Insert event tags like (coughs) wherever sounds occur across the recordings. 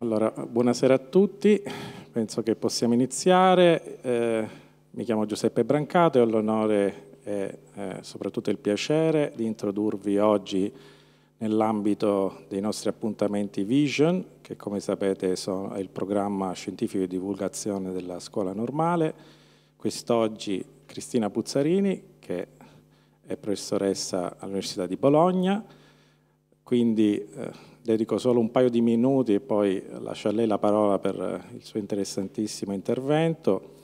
Allora, buonasera a tutti, penso che possiamo iniziare. Eh, mi chiamo Giuseppe Brancato e ho l'onore e eh, soprattutto il piacere di introdurvi oggi nell'ambito dei nostri appuntamenti Vision, che come sapete sono, è il programma scientifico di divulgazione della scuola normale. Quest'oggi Cristina Puzzarini, che è professoressa all'Università di Bologna, quindi eh, dedico solo un paio di minuti e poi lascio a lei la parola per eh, il suo interessantissimo intervento,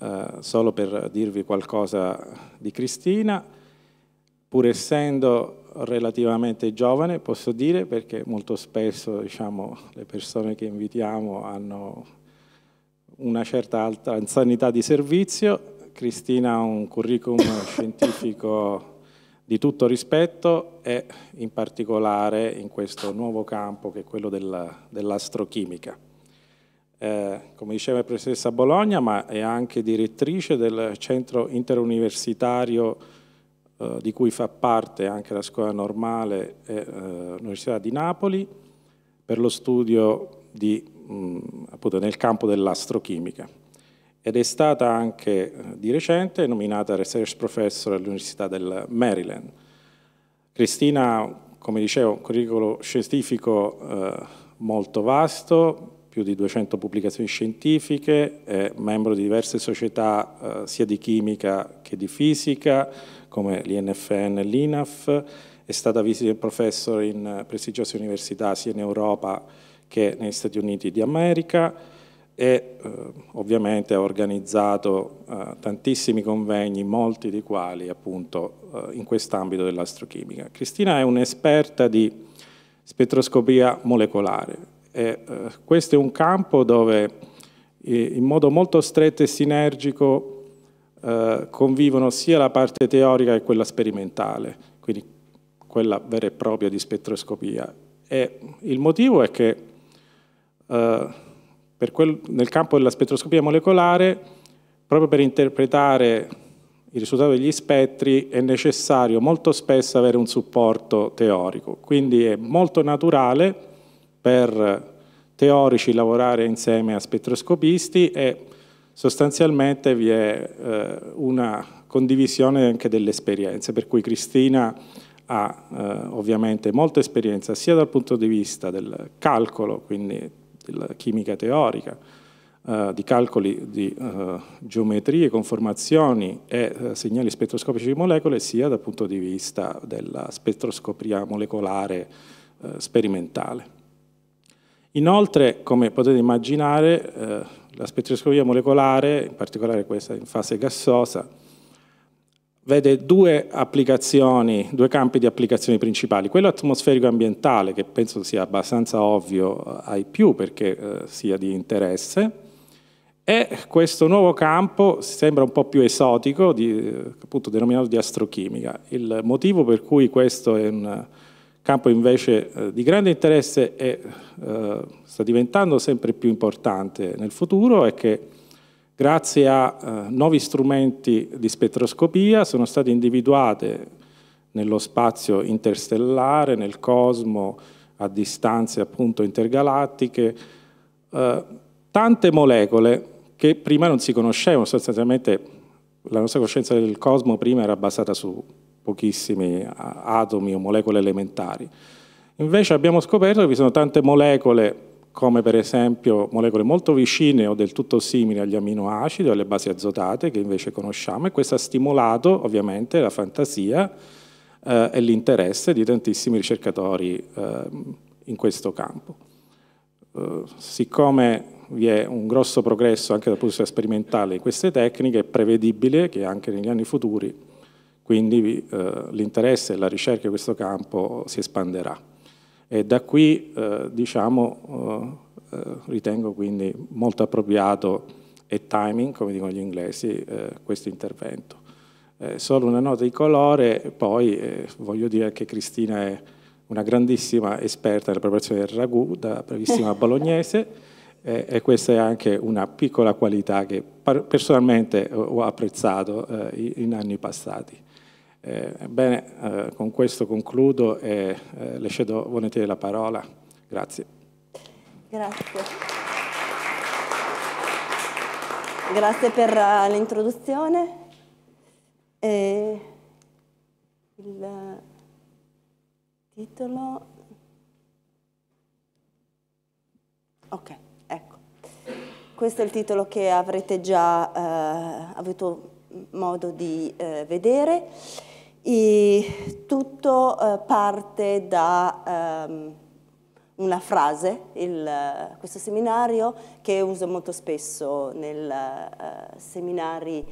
eh, solo per dirvi qualcosa di Cristina, pur essendo relativamente giovane, posso dire, perché molto spesso diciamo, le persone che invitiamo hanno una certa alta anzianità di servizio. Cristina ha un curriculum scientifico di tutto rispetto e in particolare in questo nuovo campo che è quello della, dell'astrochimica. Eh, come diceva la professoressa Bologna, ma è anche direttrice del centro interuniversitario eh, di cui fa parte anche la scuola normale e eh, l'Università di Napoli per lo studio di, mh, mm, appunto, nel campo dell'astrochimica ed è stata anche eh, di recente nominata Research Professor all'Università del Maryland. Cristina, come dicevo, un curriculum scientifico eh, molto vasto, più di 200 pubblicazioni scientifiche, è membro di diverse società eh, sia di chimica che di fisica, come l'INFN e l'INAF, è stata visiting professor in eh, prestigiose università sia in Europa che negli Stati Uniti d'America e eh, ovviamente ha organizzato eh, tantissimi convegni, molti dei quali appunto eh, in quest'ambito dell'astrochimica. Cristina è un'esperta di spettroscopia molecolare e eh, questo è un campo dove in modo molto stretto e sinergico eh, convivono sia la parte teorica che quella sperimentale, quindi quella vera e propria di spettroscopia. E il motivo è che eh, quel, nel campo della spettroscopia molecolare, proprio per interpretare il risultato degli spettri è necessario molto spesso avere un supporto teorico, quindi è molto naturale per teorici lavorare insieme a spettroscopisti e sostanzialmente vi è eh, una condivisione anche delle esperienze, per cui Cristina ha eh, ovviamente molta esperienza sia dal punto di vista del calcolo, quindi della chimica teorica, eh, di calcoli di eh, geometrie, conformazioni e eh, segnali spettroscopici di molecole, sia dal punto di vista della spettroscopia molecolare eh, sperimentale. Inoltre, come potete immaginare, eh, la spettroscopia molecolare, in particolare questa in fase gassosa, vede due applicazioni, due campi di applicazioni principali. Quello atmosferico ambientale, che penso sia abbastanza ovvio eh, ai più perché eh, sia di interesse, e questo nuovo campo sembra un po' più esotico, di, eh, appunto denominato di astrochimica. Il motivo per cui questo è un eh, campo invece eh, di grande interesse e eh, sta diventando sempre più importante nel futuro è che Grazie a eh, nuovi strumenti di spettroscopia sono state individuate nello spazio interstellare, nel cosmo, a distanze appunto intergalattiche, eh, tante molecole che prima non si conoscevano, sostanzialmente la nostra coscienza del cosmo prima era basata su pochissimi eh, atomi o molecole elementari. Invece abbiamo scoperto che vi sono tante molecole come per esempio molecole molto vicine o del tutto simili agli aminoacidi, o alle basi azotate che invece conosciamo e questo ha stimolato ovviamente la fantasia eh, e l'interesse di tantissimi ricercatori eh, in questo campo. Eh, siccome vi è un grosso progresso anche dal punto di vista sperimentale in queste tecniche, è prevedibile che anche negli anni futuri quindi eh, l'interesse e la ricerca in questo campo si espanderà. E da qui eh, diciamo, eh, eh, ritengo quindi molto appropriato e timing, come dicono gli inglesi, eh, questo intervento. Eh, solo una nota di colore, poi voglio dire che Cristina è una grandissima esperta nella preparazione del ragù da brevissima (laughs) bolognese e questa è anche una piccola qualità che personalmente ho apprezzato in anni passati. Eh, bene, eh, con questo concludo e eh, le cedo volentieri la parola. Grazie. Grazie. Grazie per uh, l'introduzione. Il eh, titolo... Ok, ecco. Questo è il titolo che avrete già uh, avuto modo di uh, vedere. E tutto eh, parte da ehm, una frase, il, eh, questo seminario che uso molto spesso nei eh, seminari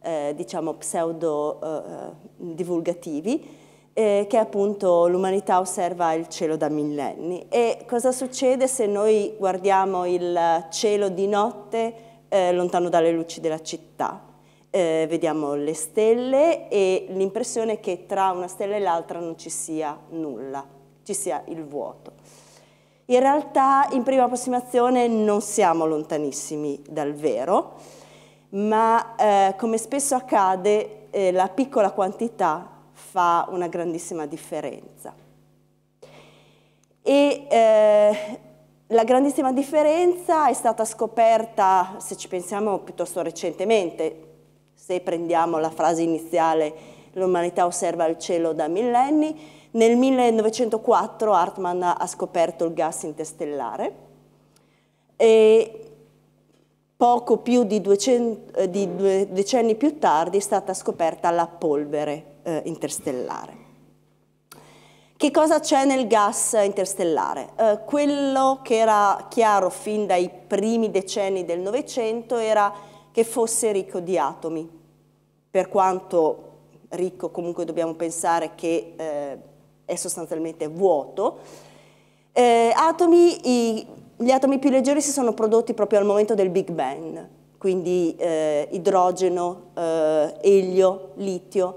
eh, diciamo pseudo eh, divulgativi, eh, che appunto l'umanità osserva il cielo da millenni. E cosa succede se noi guardiamo il cielo di notte lontano dalle luci della città? eh, vediamo le stelle e l'impressione che tra una stella e l'altra non ci sia nulla, ci sia il vuoto. In realtà in prima approssimazione non siamo lontanissimi dal vero, ma eh, come spesso accade eh, la piccola quantità fa una grandissima differenza. E eh, la grandissima differenza è stata scoperta, se ci pensiamo, piuttosto recentemente, se prendiamo la frase iniziale l'umanità osserva il cielo da millenni, nel 1904 Hartmann ha scoperto il gas interstellare e poco più di, 200, eh, di due decenni più tardi è stata scoperta la polvere eh, interstellare. Che cosa c'è nel gas interstellare? Eh, quello che era chiaro fin dai primi decenni del Novecento era che fosse ricco di atomi, per quanto ricco comunque dobbiamo pensare che eh, è sostanzialmente vuoto. Eh, atomi, i, gli atomi più leggeri si sono prodotti proprio al momento del Big Bang, quindi eh, idrogeno, eh, elio, litio.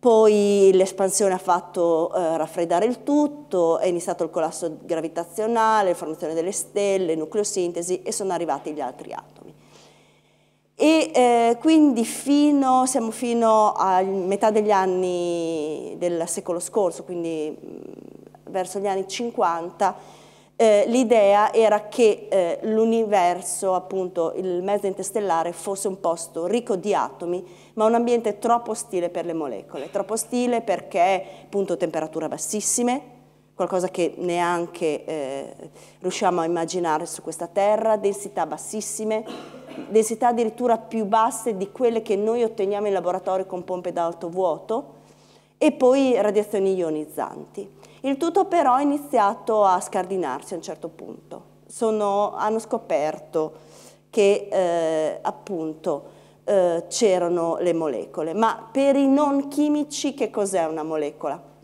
Poi l'espansione ha fatto eh, raffreddare il tutto, è iniziato il collasso gravitazionale, la formazione delle stelle, nucleosintesi e sono arrivati gli altri atomi. E eh, quindi fino, siamo fino a metà degli anni del secolo scorso, quindi mm, verso gli anni 50, eh, l'idea era che eh, l'universo, appunto il mezzo interstellare, fosse un posto ricco di atomi, ma un ambiente troppo ostile per le molecole, troppo ostile perché appunto temperature bassissime, qualcosa che neanche eh, riusciamo a immaginare su questa Terra, densità bassissime, densità addirittura più basse di quelle che noi otteniamo in laboratorio con pompe da alto vuoto e poi radiazioni ionizzanti. Il tutto però ha iniziato a scardinarsi a un certo punto. Sono, hanno scoperto che eh, appunto eh, c'erano le molecole, ma per i non chimici che cos'è una molecola?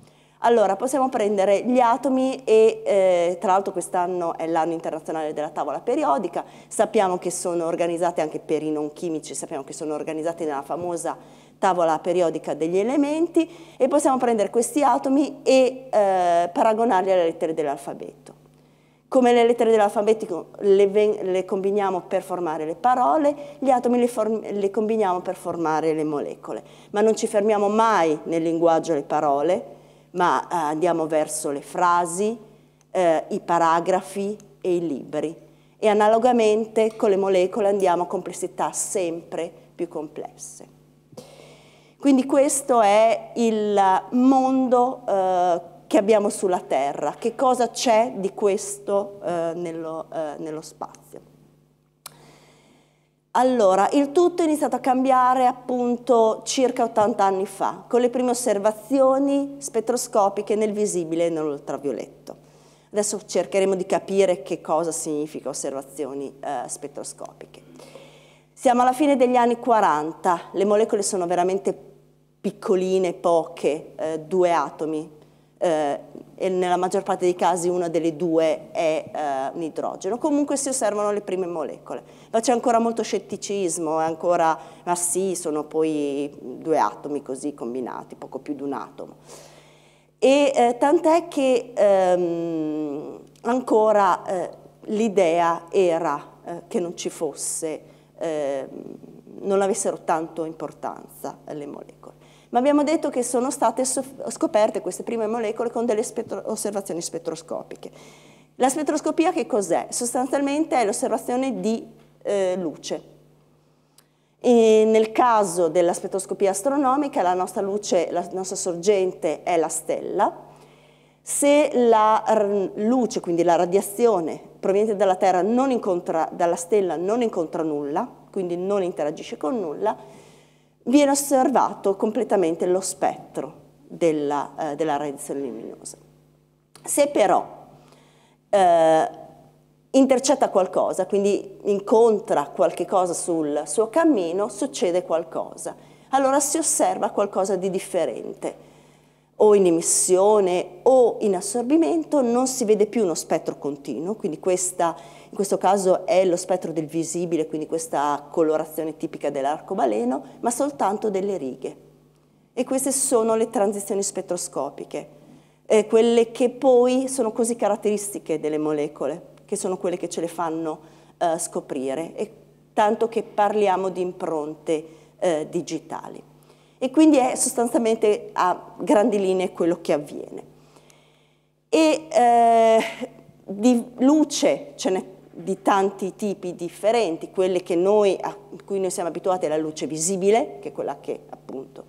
Allora, possiamo prendere gli atomi e eh, tra l'altro quest'anno è l'anno internazionale della tavola periodica, sappiamo che sono organizzate anche per i non chimici, sappiamo che sono organizzate nella famosa tavola periodica degli elementi e possiamo prendere questi atomi e eh, paragonarli alle lettere dell'alfabeto come le lettere dell'alfabeto le, le, combiniamo per formare le parole, gli atomi le, le, combiniamo per formare le molecole. Ma non ci fermiamo mai nel linguaggio le parole, ma eh, andiamo verso le frasi, eh, i paragrafi e i libri. E analogamente con le molecole andiamo a complessità sempre più complesse. Quindi questo è il mondo eh, che abbiamo sulla Terra, che cosa c'è di questo eh, nello, eh, nello spazio. Allora, il tutto è iniziato a cambiare appunto circa 80 anni fa, con le prime osservazioni spettroscopiche nel visibile e nell'ultravioletto. Adesso cercheremo di capire che cosa significa osservazioni eh, spettroscopiche. Siamo alla fine degli anni 40, le molecole sono veramente piccoline, poche, eh, due atomi, eh, e nella maggior parte dei casi una delle due è eh, un idrogeno. Comunque si osservano le prime molecole. Ma c'è ancora molto scetticismo, ancora, ma sì, sono poi due atomi così combinati, poco più di un atomo. E eh, tant'è che ehm, ancora eh, l'idea era eh, che non ci fosse, ehm, non avessero tanto importanza le molecole ma abbiamo detto che sono state scoperte queste prime molecole con delle spettro osservazioni spettroscopiche. La spettroscopia che cos'è? Sostanzialmente è l'osservazione di eh, luce. E nel caso della spettroscopia astronomica la nostra luce, la nostra sorgente è la stella, se la luce, quindi la radiazione proveniente dalla, incontra, dalla stella non incontra nulla, quindi non interagisce con nulla, viene osservato completamente lo spettro della, eh, della radiazione luminosa. Se però eh, intercetta qualcosa, quindi incontra qualche cosa sul suo cammino, succede qualcosa. Allora si osserva qualcosa di differente. O in emissione o in assorbimento non si vede più uno spettro continuo, quindi questa in questo caso è lo spettro del visibile, quindi questa colorazione tipica dell'arcobaleno, ma soltanto delle righe. E queste sono le transizioni spettroscopiche, eh, quelle che poi sono così caratteristiche delle molecole, che sono quelle che ce le fanno eh, scoprire, e tanto che parliamo di impronte eh, digitali. E quindi è sostanzialmente a grandi linee quello che avviene. E eh, di luce ce n'è di tanti tipi differenti, quelle noi, a cui noi siamo abituati è la luce visibile, che è quella che appunto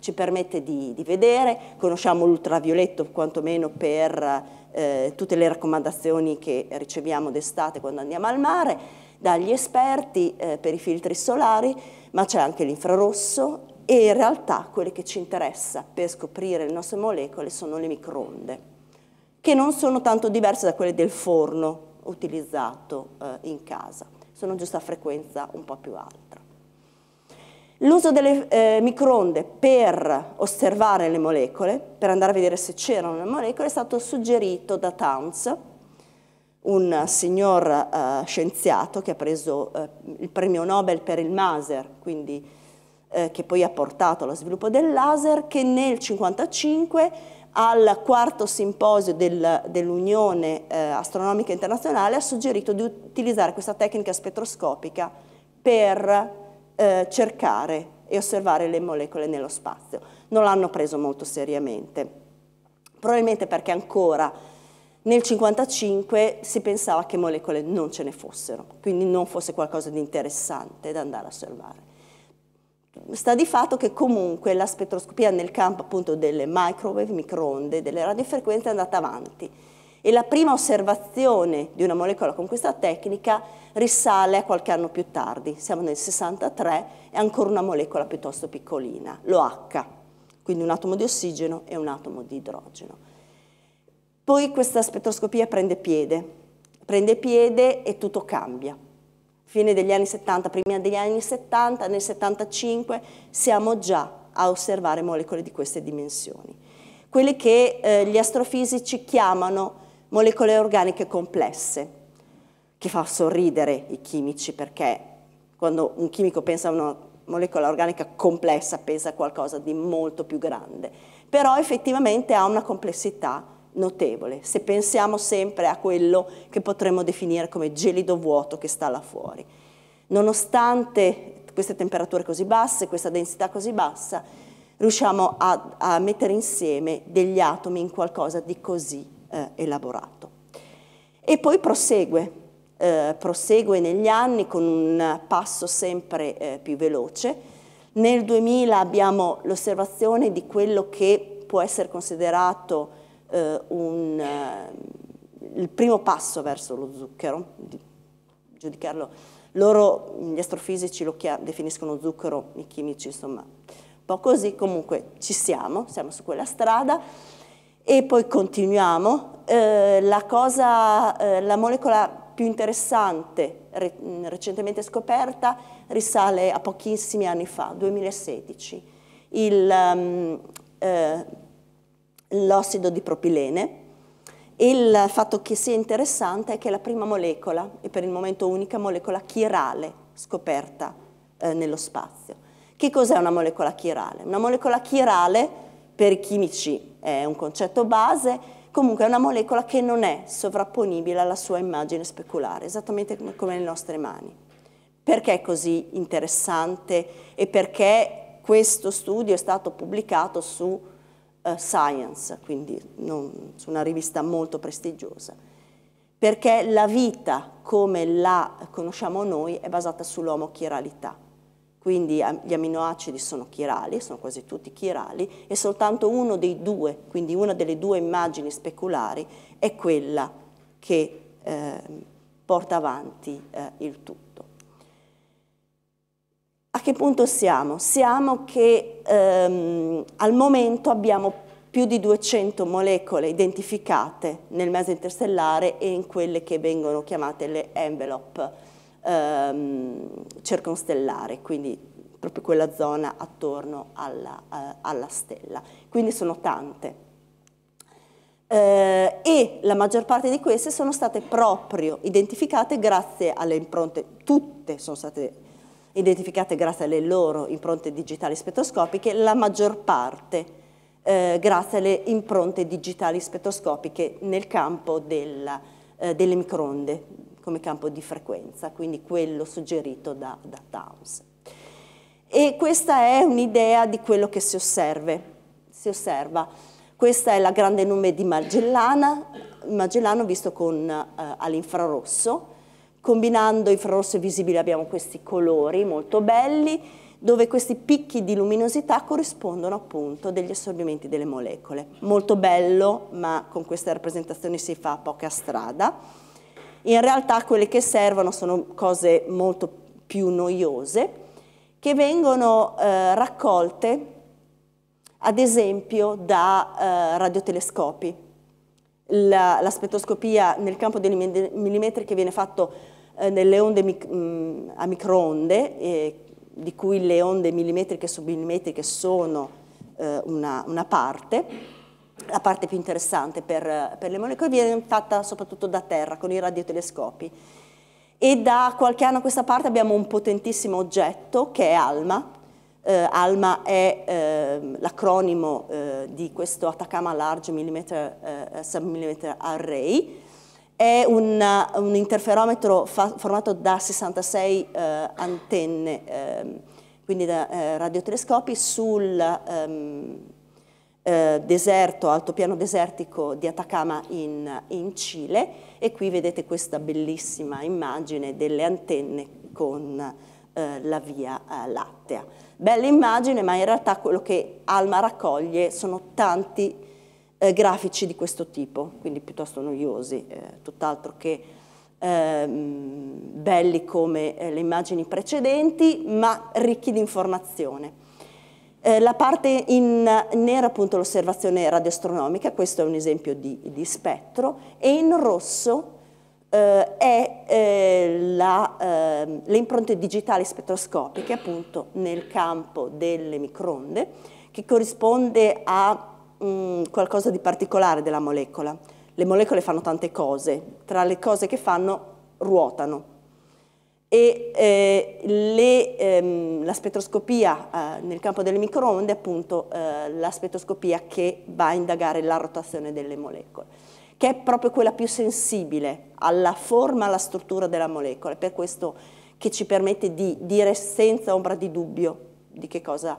ci permette di, di vedere, conosciamo l'ultravioletto quantomeno per eh, tutte le raccomandazioni che riceviamo d'estate quando andiamo al mare, dagli esperti eh, per i filtri solari, ma c'è anche l'infrarosso e in realtà quelle che ci interessa per scoprire le nostre molecole sono le microonde, che non sono tanto diverse da quelle del forno, utilizzato eh, in casa, sono giusta frequenza un po' più alta. L'uso delle eh, microonde per osservare le molecole, per andare a vedere se c'erano le molecole, è stato suggerito da Towns, un signor eh, scienziato che ha preso eh, il premio Nobel per il maser, quindi, eh, che poi ha portato allo sviluppo del laser, che nel 1955 al quarto simposio del, dell'Unione eh, Astronomica Internazionale ha suggerito di utilizzare questa tecnica spettroscopica per eh, cercare e osservare le molecole nello spazio. Non l'hanno preso molto seriamente, probabilmente perché ancora nel 1955 si pensava che molecole non ce ne fossero, quindi non fosse qualcosa di interessante da andare a osservare sta di fatto che comunque la spettroscopia nel campo appunto delle microwave, microonde, delle radiofrequenze è andata avanti e la prima osservazione di una molecola con questa tecnica risale a qualche anno più tardi, siamo nel 63, è ancora una molecola piuttosto piccolina, l'OH, quindi un atomo di ossigeno e un atomo di idrogeno. Poi questa spettroscopia prende piede, prende piede e tutto cambia fine degli anni 70, prima degli anni 70, nel 75 siamo già a osservare molecole di queste dimensioni. Quelle che eh, gli astrofisici chiamano molecole organiche complesse, che fa sorridere i chimici perché quando un chimico pensa a una molecola organica complessa pensa a qualcosa di molto più grande, però effettivamente ha una complessità notevole, se pensiamo sempre a quello che potremmo definire come gelido vuoto che sta là fuori. Nonostante queste temperature così basse, questa densità così bassa, riusciamo a, a mettere insieme degli atomi in qualcosa di così eh, elaborato. E poi prosegue, eh, prosegue negli anni con un passo sempre eh, più veloce. Nel 2000 abbiamo l'osservazione di quello che può essere considerato eh, un, eh, il primo passo verso lo zucchero, giudicarlo, loro gli astrofisici lo definiscono zucchero, i chimici insomma, un po' così, comunque ci siamo, siamo su quella strada e poi continuiamo. Eh, la, cosa, eh, la molecola più interessante recentemente scoperta risale a pochissimi anni fa, 2016. Il, um, eh, l'ossido di propilene. Il fatto che sia interessante è che è la prima molecola, e per il momento unica molecola chirale scoperta eh, nello spazio. Che cos'è una molecola chirale? Una molecola chirale, per i chimici è un concetto base, comunque è una molecola che non è sovrapponibile alla sua immagine speculare, esattamente come, come le nostre mani. Perché è così interessante e perché questo studio è stato pubblicato su eh, science, quindi non, una rivista molto prestigiosa, perché la vita come la conosciamo noi è basata sull'omochiralità. Quindi gli aminoacidi sono chirali, sono quasi tutti chirali, e soltanto uno dei due, quindi una delle due immagini speculari, è quella che eh, porta avanti eh, il tutto che punto siamo? Siamo che ehm, al momento abbiamo più di 200 molecole identificate nel mezzo interstellare e in quelle che vengono chiamate le envelope ehm, circonstellari, quindi proprio quella zona attorno alla, eh, alla stella. Quindi sono tante. Eh, e la maggior parte di queste sono state proprio identificate grazie alle impronte, tutte sono state identificate, identificate grazie alle loro impronte digitali spettroscopiche, la maggior parte eh, grazie alle impronte digitali spettroscopiche nel campo della, eh, delle microonde, come campo di frequenza, quindi quello suggerito da, da Towns. E questa è un'idea di quello che si, osserve, si osserva. Questa è la grande nube di Magellana, Magellano visto eh, all'infrarosso, Combinando infrarosso e visibile abbiamo questi colori molto belli, dove questi picchi di luminosità corrispondono appunto degli assorbimenti delle molecole. Molto bello, ma con queste rappresentazioni si fa poca strada. In realtà quelle che servono sono cose molto più noiose, che vengono eh, raccolte ad esempio da eh, radiotelescopi la, la spettroscopia nel campo dei millimetri che viene fatto eh, nelle onde mic mh, mm, a microonde, eh, di cui le onde millimetriche e submillimetriche sono eh, una, una, parte, la parte più interessante per, per le molecole viene fatta soprattutto da terra con i radiotelescopi. E da qualche anno a questa parte abbiamo un potentissimo oggetto che è ALMA, eh, ALMA è eh, l'acronimo eh, di questo Atacama Large Millimeter eh, Submillimeter Array, è un, un interferometro fa, formato da 66 eh, antenne, ehm, quindi da eh, radiotelescopi, sul ehm, deserto, altopiano desertico di Atacama in, in Cile e qui vedete questa bellissima immagine delle antenne con la via lattea bella immagine, ma in realtà quello che Alma raccoglie sono tanti eh, grafici di questo tipo, quindi piuttosto noiosi, eh, tutt'altro che ehm, belli come eh, le immagini precedenti, ma ricchi di informazione. Eh, la parte in nero appunto l'osservazione radioastronomica, questo è un esempio di, di spettro, e in rosso eh, è eh, la, eh, le impronte digitali spettroscopiche appunto nel campo delle microonde che corrisponde a mh, mm, qualcosa di particolare della molecola. Le molecole fanno tante cose, tra le cose che fanno ruotano e eh, le, ehm, la spettroscopia eh, nel campo delle microonde è appunto eh, la spettroscopia che va a indagare la rotazione delle molecole che è proprio quella più sensibile alla forma, alla struttura della molecola. È per questo che ci permette di dire senza ombra di dubbio di che cosa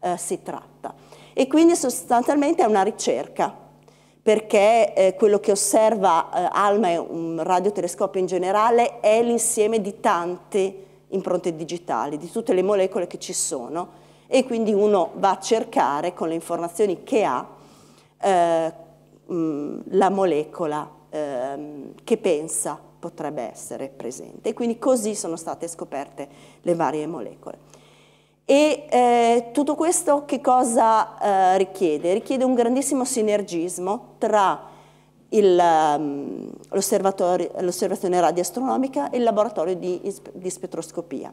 eh, si tratta. E quindi sostanzialmente è una ricerca, perché eh, quello che osserva eh, ALMA e un radiotelescopio in generale è l'insieme di tante impronte digitali, di tutte le molecole che ci sono e quindi uno va a cercare con le informazioni che ha eh, la molecola ehm, che pensa potrebbe essere presente. quindi così sono state scoperte le varie molecole. E eh, tutto questo che cosa eh, richiede? Richiede un grandissimo sinergismo tra ehm, l'osservazione radioastronomica e il laboratorio di, di spettroscopia,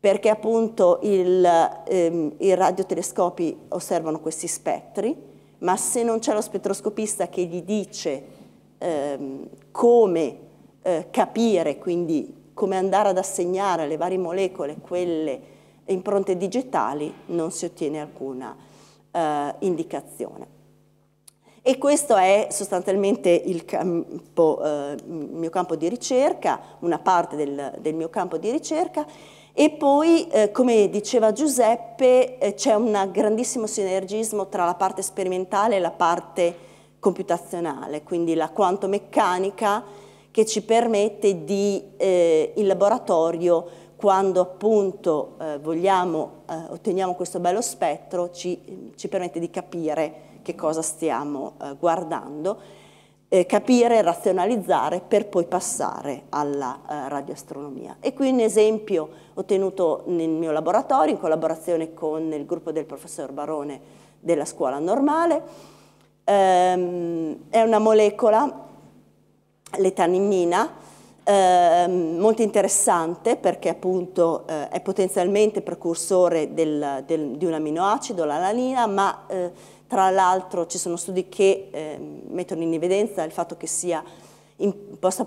perché appunto il, ehm, i radiotelescopi osservano questi spettri, ma se non c'è lo spettroscopista che gli dice ehm, come eh, capire, quindi come andare ad assegnare alle varie molecole quelle impronte digitali, non si ottiene alcuna eh, indicazione. E questo è sostanzialmente il, campo, eh, mio campo di ricerca, una parte del, del mio campo di ricerca e poi, eh, come diceva Giuseppe, eh, c'è un grandissimo sinergismo tra la parte sperimentale e la parte computazionale, quindi la quantomeccanica che ci permette di, eh, in laboratorio, quando appunto eh, vogliamo, eh, otteniamo questo bello spettro, ci, ci, permette di capire che cosa stiamo eh, guardando eh, capire, razionalizzare per poi passare alla eh, radioastronomia. E qui un esempio ottenuto nel mio laboratorio in collaborazione con il gruppo del professor Barone della scuola normale. Ehm, è una molecola, l'etanimina, ehm, molto interessante perché appunto eh, è potenzialmente precursore del, del, di un aminoacido, l'alanina, ma eh, tra l'altro ci sono studi che eh, mettono in evidenza il fatto che sia, in, possa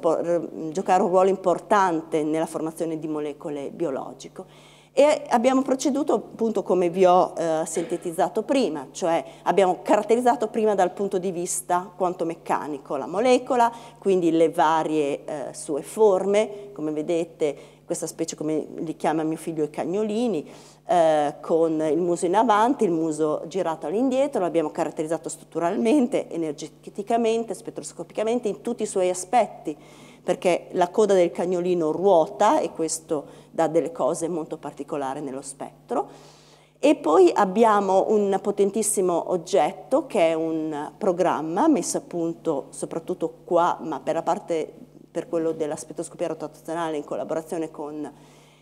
giocare un ruolo importante nella formazione di molecole biologiche. E abbiamo proceduto appunto come vi ho eh, sintetizzato prima, cioè abbiamo caratterizzato prima dal punto di vista quanto meccanico la molecola, quindi le varie eh, sue forme, come vedete questa specie come li chiama mio figlio i cagnolini, eh, con il muso in avanti, il muso girato all'indietro, l'abbiamo caratterizzato strutturalmente, energeticamente, spettroscopicamente in tutti i suoi aspetti, perché la coda del cagnolino ruota e questo dà delle cose molto particolari nello spettro. E poi abbiamo un potentissimo oggetto che è un programma messo a punto soprattutto qua, ma per la parte per quello della spettroscopia rotazionale in collaborazione con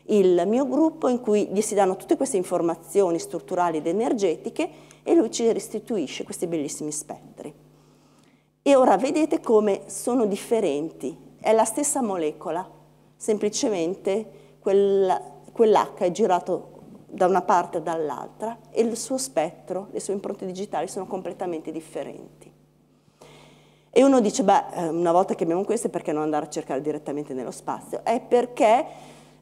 il mio gruppo in cui gli si danno tutte queste informazioni strutturali ed energetiche e lui ci restituisce questi bellissimi spettri. E ora vedete come sono differenti, è la stessa molecola, semplicemente quell'H è girato da una parte e dall'altra e il suo spettro, le sue impronte digitali sono completamente differenti. E uno dice, beh, eh, una volta che abbiamo queste perché non andare a cercare direttamente nello spazio? È perché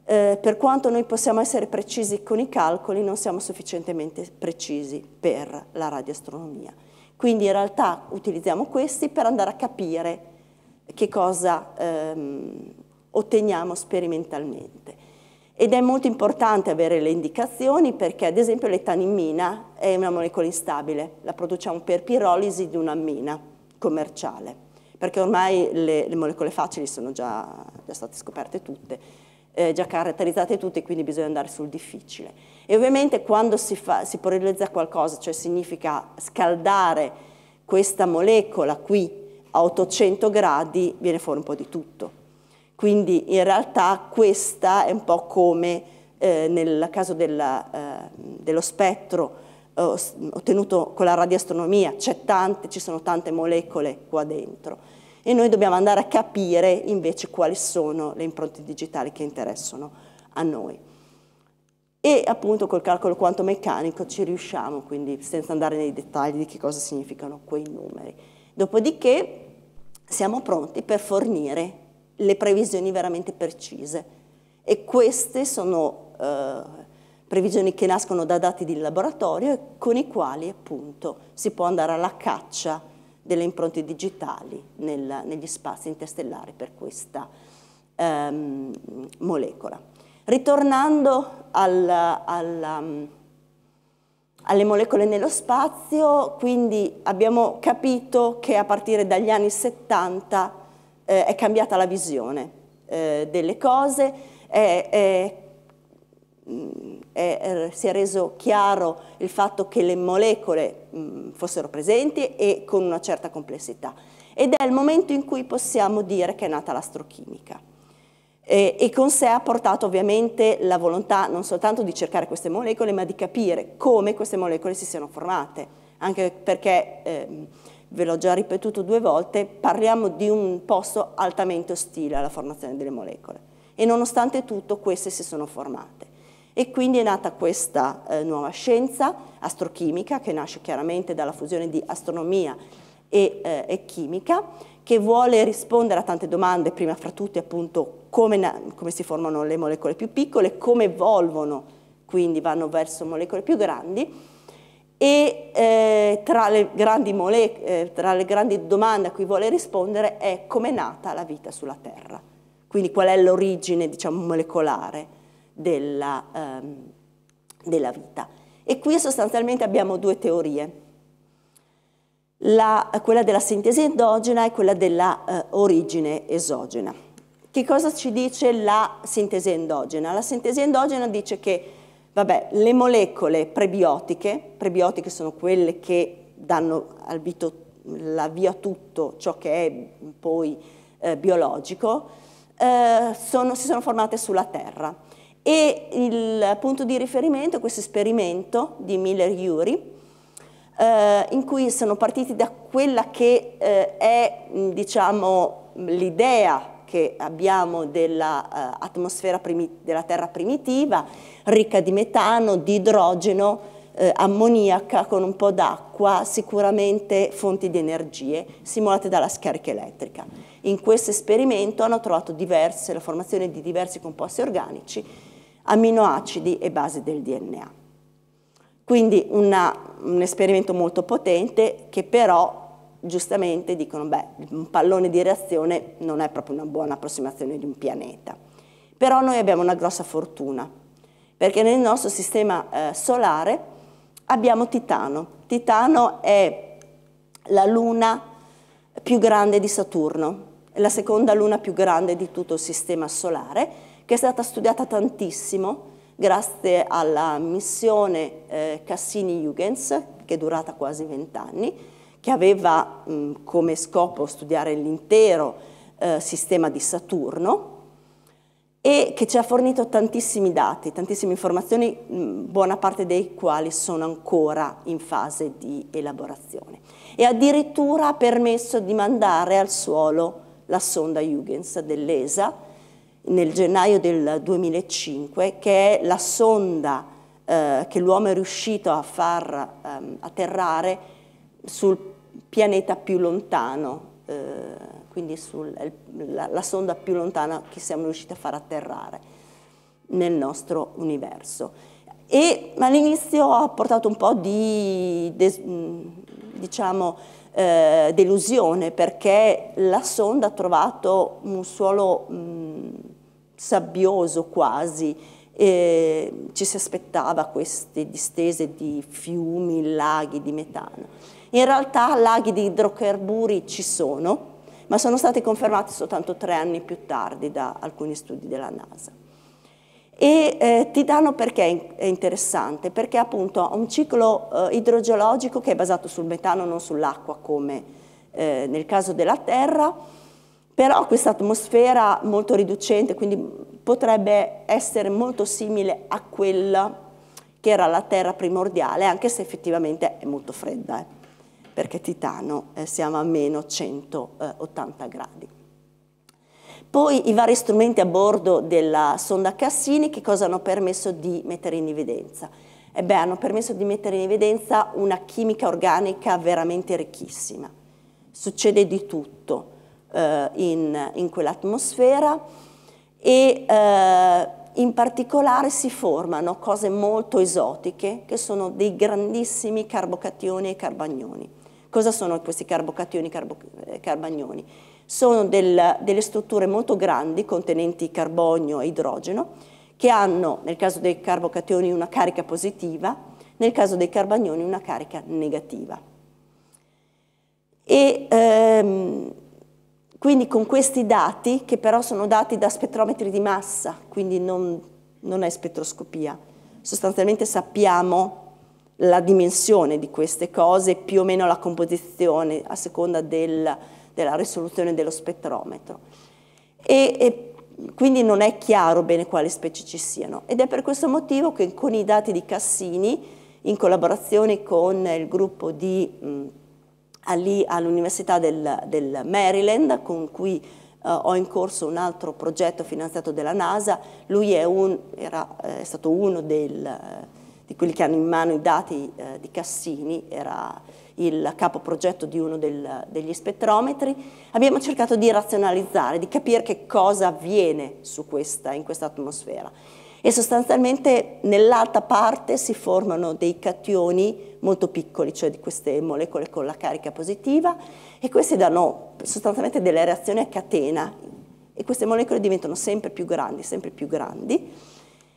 eh, per quanto noi possiamo essere precisi con i calcoli, non siamo sufficientemente precisi per la radioastronomia. Quindi in realtà utilizziamo questi per andare a capire che cosa ehm, otteniamo sperimentalmente. Ed è molto importante avere le indicazioni perché ad esempio l'etanimmina è una molecola instabile, la produciamo per pirolisi di un'ammina commerciale, perché ormai le, le molecole facili sono già, già state scoperte tutte eh, già caratterizzate tutte, quindi bisogna andare sul difficile. E ovviamente quando si, fa, si realizza qualcosa, cioè significa scaldare questa molecola qui a 800 gradi, viene fuori un po' di tutto. Quindi in realtà questa è un po' come eh, nel caso della, eh, dello spettro eh, ottenuto con la radioastronomia, ci sono tante molecole qua dentro e noi dobbiamo andare a capire invece quali sono le impronte digitali che interessano a noi. E appunto col calcolo quanto meccanico ci riusciamo, quindi senza andare nei dettagli di che cosa significano quei numeri. Dopodiché siamo pronti per fornire le previsioni veramente precise e queste sono eh, previsioni che nascono da dati di laboratorio e con i quali appunto si può andare alla caccia delle impronte digitali nel, negli spazi interstellari per questa ehm, molecola. Ritornando al, al, um, alle molecole nello spazio, quindi abbiamo capito che a partire dagli anni 70 eh, è cambiata la visione eh, delle cose, è, è Mm, è, si è reso chiaro il fatto che le molecole mh, mm, fossero presenti e con una certa complessità. Ed è il momento in cui possiamo dire che è nata l'astrochimica. E, e con sé ha portato ovviamente la volontà non soltanto di cercare queste molecole, ma di capire come queste molecole si siano formate, anche perché ehm, ve l'ho già ripetuto due volte, parliamo di un posto altamente ostile alla formazione delle molecole e nonostante tutto queste si sono formate. E quindi è nata questa eh, nuova scienza astrochimica che nasce chiaramente dalla fusione di astronomia e, eh, e chimica che vuole rispondere a tante domande, prima fra tutte appunto come, come si formano le molecole più piccole, come evolvono, quindi vanno verso molecole più grandi e eh, tra, le eh, tra, le grandi domande a cui vuole rispondere è come è nata la vita sulla Terra, quindi qual è l'origine diciamo, molecolare della, ehm, della vita. E qui sostanzialmente abbiamo due teorie, la, quella della sintesi endogena e quella dell'origine eh, esogena. Che cosa ci dice la sintesi endogena? La sintesi endogena dice che vabbè, le molecole prebiotiche, prebiotiche sono quelle che danno al vito, la via a tutto ciò che è poi eh, biologico, eh, sono, si sono formate sulla Terra e il punto di riferimento è questo esperimento di Miller-Urey, eh, in cui sono partiti da quella che eh, è diciamo, l'idea che abbiamo dell'atmosfera eh, della Terra primitiva, ricca di metano, di idrogeno, eh, ammoniaca con un po' d'acqua, sicuramente fonti di energie simulate dalla scarica elettrica. In questo esperimento hanno trovato diverse, la formazione di diversi composti organici aminoacidi e basi del DNA. Quindi una, un esperimento molto potente che però giustamente dicono beh, un pallone di reazione non è proprio una buona approssimazione di un pianeta. Però noi abbiamo una grossa fortuna, perché nel nostro sistema eh, solare abbiamo Titano. Titano è la luna più grande di Saturno, è la seconda luna più grande di tutto il sistema solare, che è stata studiata tantissimo grazie alla missione eh, cassini jugens che è durata quasi vent'anni, che aveva mh, mm, come scopo studiare l'intero eh, sistema di Saturno e che ci ha fornito tantissimi dati, tantissime informazioni, mm, buona parte dei quali sono ancora in fase di elaborazione. E addirittura ha permesso di mandare al suolo la sonda Huygens dell'ESA, nel gennaio del 2005, che è la sonda eh, che l'uomo è riuscito a far ehm, atterrare sul pianeta più lontano, eh, quindi sul, la, la sonda più lontana che siamo riusciti a far atterrare nel nostro universo. E all'inizio ha portato un po' di diciamo, eh, delusione perché la sonda ha trovato un suolo mh, sabbioso quasi, e ci si aspettava queste distese di fiumi, laghi di metano. In realtà laghi di idrocarburi ci sono, ma sono stati confermati soltanto tre anni più tardi da alcuni studi della NASA. E eh, Titano perché è interessante? Perché appunto ha un ciclo eh, idrogeologico che è basato sul metano, non sull'acqua come eh, nel caso della Terra, però questa atmosfera molto riducente, quindi potrebbe essere molto simile a quella che era la Terra primordiale, anche se effettivamente è molto fredda, eh, perché Titano eh, siamo a meno 180 gradi. Poi i vari strumenti a bordo della sonda Cassini che cosa hanno permesso di mettere in evidenza? Eh hanno permesso di mettere in evidenza una chimica organica veramente ricchissima. Succede di tutto, eh, in, in quell'atmosfera e eh, in particolare si formano cose molto esotiche che sono dei grandissimi carbocationi e carbagnoni. Cosa sono questi carbocationi e carbo eh, carbagnoni? Sono del, delle strutture molto grandi contenenti carbonio e idrogeno che hanno nel caso dei carbocationi una carica positiva, nel caso dei carbagnoni una carica negativa. E, ehm, quindi con questi dati, che però sono dati da spettrometri di massa, quindi non, non è spettroscopia, sostanzialmente sappiamo la dimensione di queste cose, più o meno la composizione a seconda del, della risoluzione dello spettrometro. E, e, quindi non è chiaro bene quali specie ci siano ed è per questo motivo che con i dati di Cassini, in collaborazione con il gruppo di mh, all'Università del, del, Maryland con cui eh, ho in corso un altro progetto finanziato dalla NASA, lui è, un, era, eh, è stato uno del, eh, di quelli che hanno in mano i dati eh, di Cassini, era il capo progetto di uno del, degli spettrometri, abbiamo cercato di razionalizzare, di capire che cosa avviene questa, in questa atmosfera e sostanzialmente nell'alta parte si formano dei cationi molto piccoli, cioè di queste molecole con la carica positiva, e queste danno sostanzialmente delle reazioni a catena, e queste molecole diventano sempre più grandi, sempre più grandi,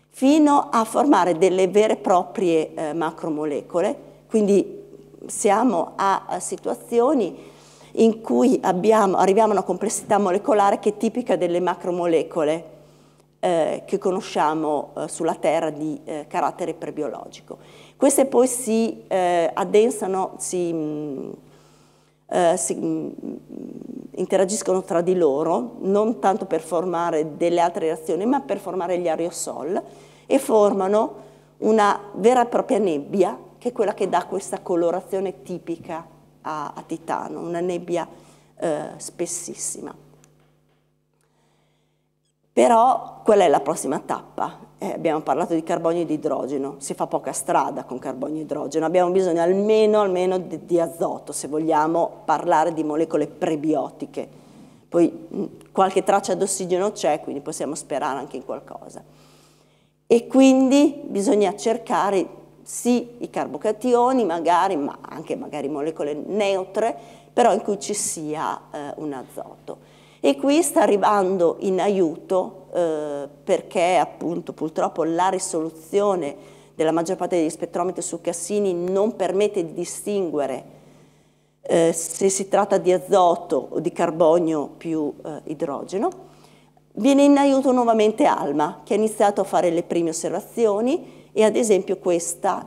fino a formare delle vere e proprie eh, macromolecole, quindi siamo a, a situazioni in cui abbiamo, arriviamo a una complessità molecolare che è tipica delle macromolecole eh, che conosciamo eh, sulla Terra di eh, carattere prebiologico. Queste poi si eh, addensano, si, mh, mm, eh, si mh, mm, interagiscono tra di loro, non tanto per formare delle altre reazioni, ma per formare gli aerosol e formano una vera e propria nebbia, che è quella che dà questa colorazione tipica a, a titano, una nebbia eh, spessissima. Però quella è la prossima tappa. Eh, abbiamo parlato di carbonio e di idrogeno, si fa poca strada con carbonio e idrogeno, abbiamo bisogno almeno, almeno di, di azoto se vogliamo parlare di molecole prebiotiche. Poi mm, qualche traccia d'ossigeno c'è, quindi possiamo sperare anche in qualcosa. E quindi bisogna cercare sì i carbocationi magari, ma anche magari molecole neutre, però in cui ci sia eh, un azoto. E qui sta arrivando in aiuto eh, perché appunto purtroppo la risoluzione della maggior parte degli spettrometri su Cassini non permette di distinguere eh, se si tratta di azoto o di carbonio più eh, idrogeno. Viene in aiuto nuovamente Alma, che ha iniziato a fare le prime osservazioni e ad esempio questa,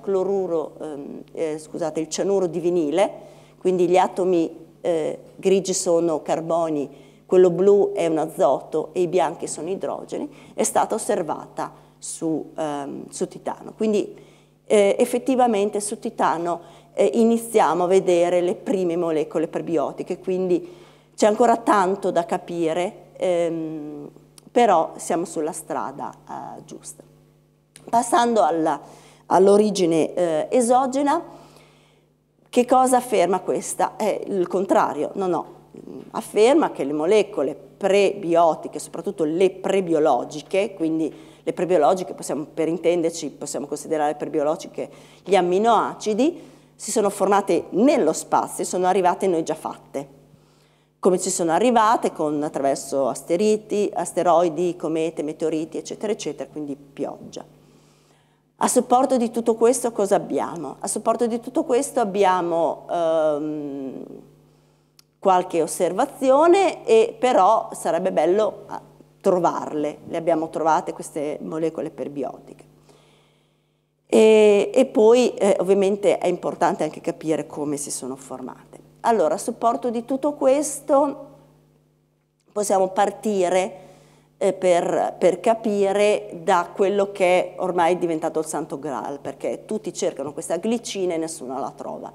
cloruro, ehm, eh, scusate, il cianuro di vinile, quindi gli atomi eh, grigi sono carboni, quello blu è un azoto e i bianchi sono idrogeni, è stata osservata su, ehm, su Titano. Quindi eh, effettivamente su Titano eh, iniziamo a vedere le prime molecole prebiotiche, quindi c'è ancora tanto da capire, ehm, però siamo sulla strada eh, giusta. Passando all'origine all eh, esogena, che cosa afferma questa? È il contrario, no no, afferma che le molecole prebiotiche, soprattutto le prebiologiche, quindi le prebiologiche possiamo, per intenderci possiamo considerare prebiologiche gli amminoacidi, si sono formate nello spazio, e sono arrivate noi già fatte. Come ci sono arrivate? Con, attraverso asteriti, asteroidi, comete, meteoriti, eccetera, eccetera, quindi pioggia. A supporto di tutto questo cosa abbiamo? A supporto di tutto questo abbiamo ehm, qualche osservazione e però sarebbe bello ah, trovarle, le abbiamo trovate queste molecole perbiotiche. E, e poi eh, ovviamente è importante anche capire come si sono formate. Allora, a supporto di tutto questo possiamo partire eh, per, per, capire da quello che è ormai è diventato il santo graal, perché tutti cercano questa glicina e nessuno la trova.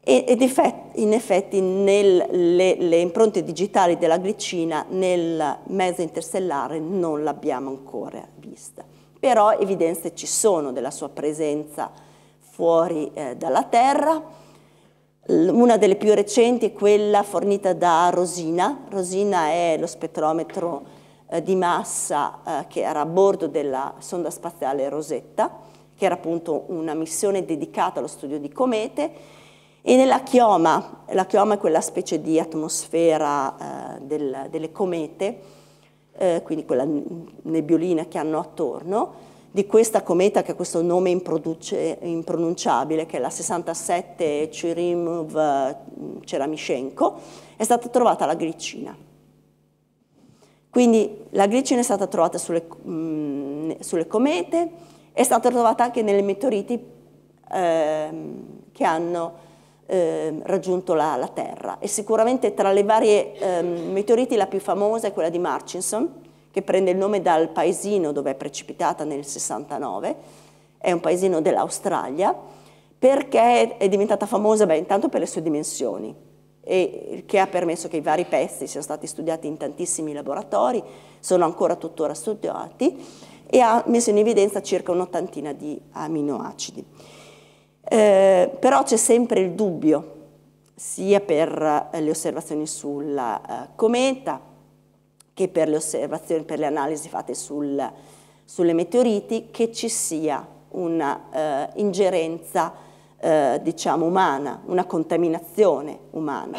E, ed effetti, in effetti le impronte digitali della glicina nel mezzo interstellare non l'abbiamo ancora vista, però evidenze ci sono della sua presenza fuori eh, dalla Terra. Una delle più recenti è quella fornita da Rosina. Rosina è lo spettrometro eh, di massa eh, che era a bordo della sonda spaziale Rosetta, che era appunto una missione dedicata allo studio di comete, e nella chioma, la chioma è quella specie di atmosfera eh, del, delle comete, eh, quindi quella nebbiolina che hanno attorno, di questa cometa che ha questo nome impronunciabile, che è la 67 Churyumov-Ceramishenko, mm, è stata trovata la gricina. Quindi la glicina è stata trovata sulle, mh, mm, sulle comete, è stata trovata anche nelle meteoriti eh, che hanno eh, raggiunto la, la, Terra. E sicuramente tra le varie eh, meteoriti la più famosa è quella di Marchinson, che prende il nome dal paesino dove è precipitata nel 69, è un paesino dell'Australia, perché è diventata famosa beh, intanto per le sue dimensioni, e che ha permesso che i vari pezzi siano stati studiati in tantissimi laboratori, sono ancora tuttora studiati e ha messo in evidenza circa un'ottantina di aminoacidi. Eh, però c'è sempre il dubbio, sia per eh, le osservazioni sulla eh, cometa che per le osservazioni, per le analisi fatte sul, sulle meteoriti, che ci sia una eh, ingerenza eh, diciamo, umana, una contaminazione umana.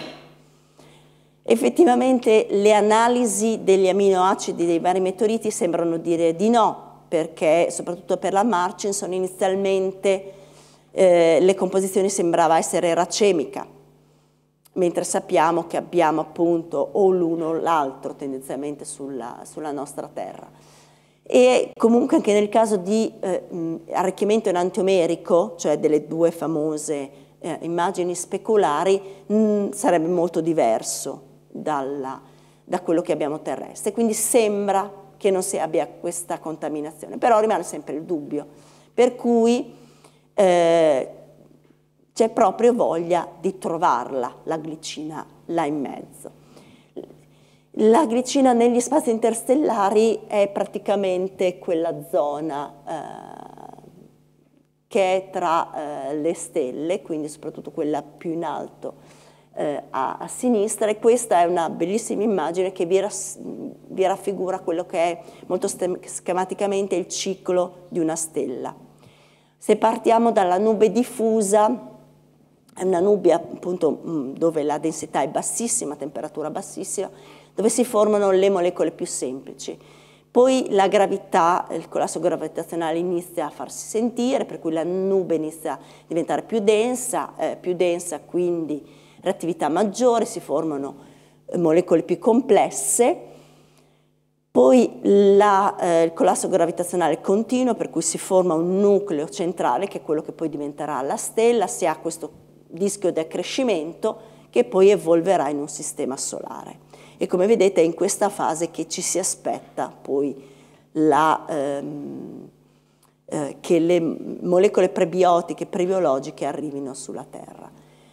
Effettivamente le analisi degli aminoacidi dei vari meteoriti sembrano dire di no, perché soprattutto per la Marchinson inizialmente eh, le composizioni sembrava essere racemica, mentre sappiamo che abbiamo appunto o l'uno o l'altro tendenzialmente sulla, sulla nostra Terra e comunque anche nel caso di eh, arricchimento enantiomerico, cioè delle due famose eh, immagini speculari, mh, sarebbe molto diverso dalla, da quello che abbiamo terrestre. Quindi sembra che non si abbia questa contaminazione, però rimane sempre il dubbio. Per cui eh, c'è proprio voglia di trovarla, la glicina là in mezzo. La glicina negli spazi interstellari è praticamente quella zona eh, che è tra eh, le stelle, quindi soprattutto quella più in alto eh, a, a, sinistra e questa è una bellissima immagine che vi, rass- vi raffigura quello che è molto stem- schematicamente il ciclo di una stella. Se partiamo dalla nube diffusa, è una nube appunto dove la densità è bassissima, temperatura bassissima, dove si formano le molecole più semplici. Poi la gravità, il collasso gravitazionale inizia a farsi sentire, per cui la nube inizia a diventare più densa, eh, più densa quindi reattività maggiore, si formano eh, molecole più complesse. Poi la, eh, il collasso gravitazionale continua, per cui si forma un nucleo centrale, che è quello che poi diventerà la stella, si ha questo disco di accrescimento che poi evolverà in un sistema solare e come vedete è in questa fase che ci si aspetta poi la, ehm, eh, che le molecole prebiotiche, prebiologiche arrivino sulla Terra.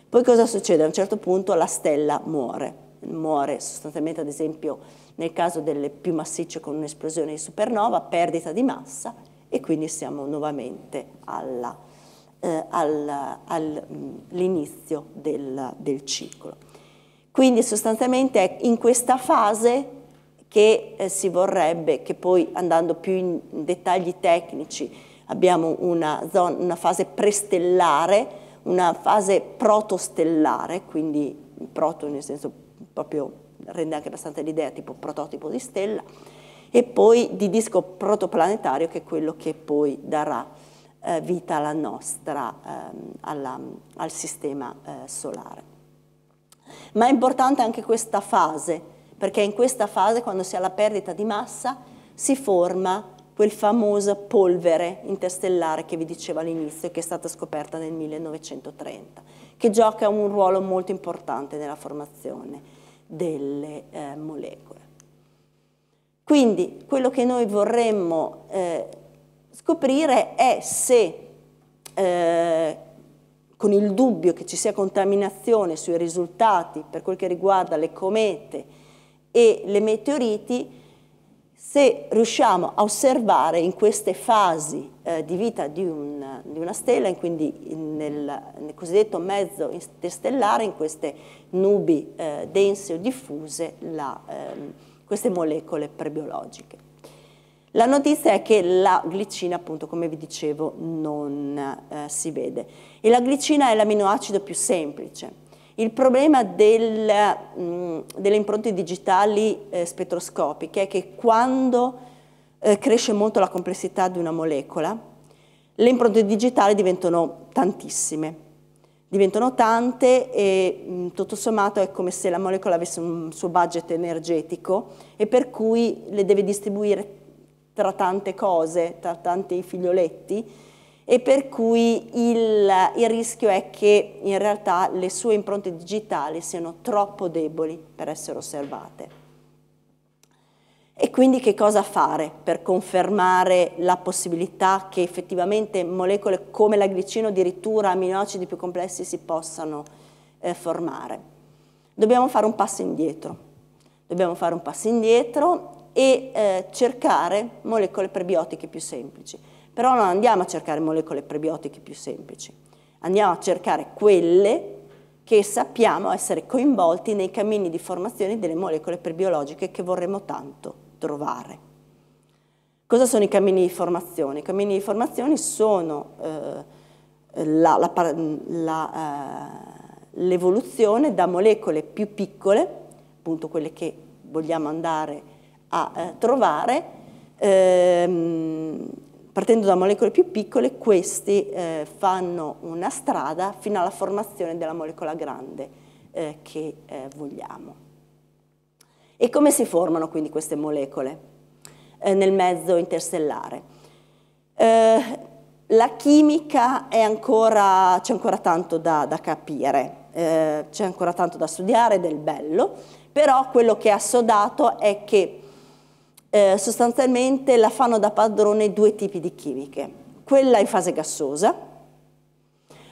Poi cosa succede? A un certo punto la stella muore, muore sostanzialmente ad esempio nel caso delle più massicce con un'esplosione di supernova, perdita di massa e quindi siamo nuovamente all'inizio eh, all, all, mm, del, del ciclo. Quindi sostanzialmente è in questa fase che eh, si vorrebbe, che poi andando più in dettagli tecnici, abbiamo una, zona, una fase prestellare, una fase protostellare, quindi proto nel senso proprio rende anche abbastanza l'idea tipo prototipo di stella, e poi di disco protoplanetario che è quello che poi darà eh, vita alla nostra, ehm, alla, al sistema eh, solare. Ma è importante anche questa fase, perché in questa fase, quando si ha la perdita di massa, si forma quel famoso polvere interstellare che vi dicevo all'inizio, che è stata scoperta nel 1930, che gioca un ruolo molto importante nella formazione delle eh, molecole. Quindi quello che noi vorremmo eh, scoprire è se eh, con il dubbio che ci sia contaminazione sui risultati per quel che riguarda le comete e le meteoriti, se riusciamo a osservare in queste fasi eh, di vita di una, di una stella, quindi nel, nel, cosiddetto mezzo interstellare, in queste nubi eh, dense o diffuse, la, ehm, queste molecole prebiologiche. La notizia è che la glicina, appunto, come vi dicevo, non eh, si vede e la glicina è l'aminoacido più semplice. Il problema del, mh, mm, delle impronte digitali eh, spettroscopiche è che quando eh, cresce molto la complessità di una molecola, le impronte digitali diventano tantissime. Diventano tante e mh, mm, tutto sommato è come se la molecola avesse un suo budget energetico e per cui le deve distribuire tra tante cose, tra tanti figlioletti, e per cui il, il, rischio è che in realtà le sue impronte digitali siano troppo deboli per essere osservate. E quindi che cosa fare per confermare la possibilità che effettivamente molecole come la glicina o addirittura aminoacidi più complessi si possano eh, formare? Dobbiamo fare un passo indietro. Dobbiamo fare un passo indietro e eh, cercare molecole prebiotiche più semplici però non andiamo a cercare molecole prebiotiche più semplici, andiamo a cercare quelle che sappiamo essere coinvolti nei cammini di formazione delle molecole prebiologiche che vorremmo tanto trovare. Cosa sono i cammini di formazione? I cammini di formazione sono eh, eh l'evoluzione eh, da molecole più piccole, appunto quelle che vogliamo andare a eh, trovare, ehm, partendo da molecole più piccole, questi eh, fanno una strada fino alla formazione della molecola grande eh, che eh, vogliamo. E come si formano quindi queste molecole eh, nel mezzo interstellare? Eh, la chimica c'è ancora, ancora tanto da, da capire, eh, c'è ancora tanto da studiare, del bello, però quello che è assodato è che eh, sostanzialmente la fanno da padrone due tipi di chimiche. Quella in fase gassosa,